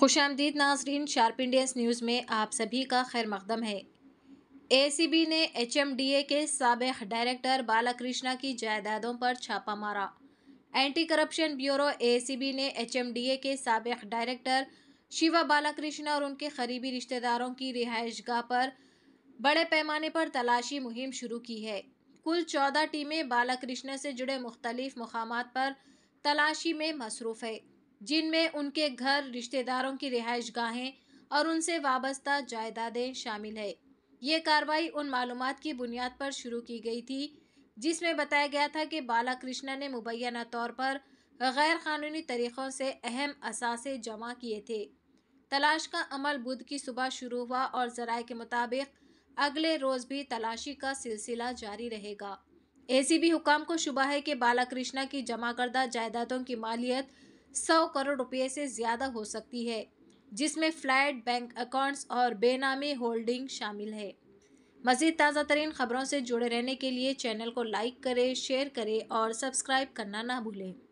खुश आमदीद नाजरीन शार्प इंडियंस न्यूज़ में आप सभी का खैर मकदम है एसीबी ने एचएमडीए के सबक डायरेक्टर बालाकृष्णा की जायदादों पर छापा मारा एंटी करप्शन ब्यूरो एसीबी ने एचएमडीए के सबक डायरेक्टर शिवा बालाकृष्णा और उनके करीबी रिश्तेदारों की रिहाइश पर बड़े पैमाने पर तलाशी मुहिम शुरू की है कुल चौदह टीमें बालाकृष्णा से जुड़े मुख्तलिफ मकाम पर तलाशी में मसरूफ़ है जिनमें उनके घर रिश्तेदारों की रिहाइश गाहें और उनसे वाबस्ता जायदादें शामिल है ये कार्रवाई उन मालूम की बुनियाद पर शुरू की गई थी जिसमें बताया गया था कि बाला कृष्णा ने मुबैना तौर पर गैर कानूनी तरीक़ों से अहम असासे जमा किए थे तलाश का अमल बुध की सुबह शुरू हुआ और जराए के मुताबिक अगले रोज़ भी तलाशी का सिलसिला जारी रहेगा एसीबी हुकाम को शुबा है कि बाला कृष्णा की जमा करदा जायदादों की मालियत सौ करोड़ रुपये से ज़्यादा हो सकती है जिसमें फ्लैट बैंक अकाउंट्स और बेनामी होल्डिंग शामिल है मज़ीद ताज़ा तरीन ख़बरों से जुड़े रहने के लिए चैनल को लाइक करें शेयर करें और सब्सक्राइब करना ना भूलें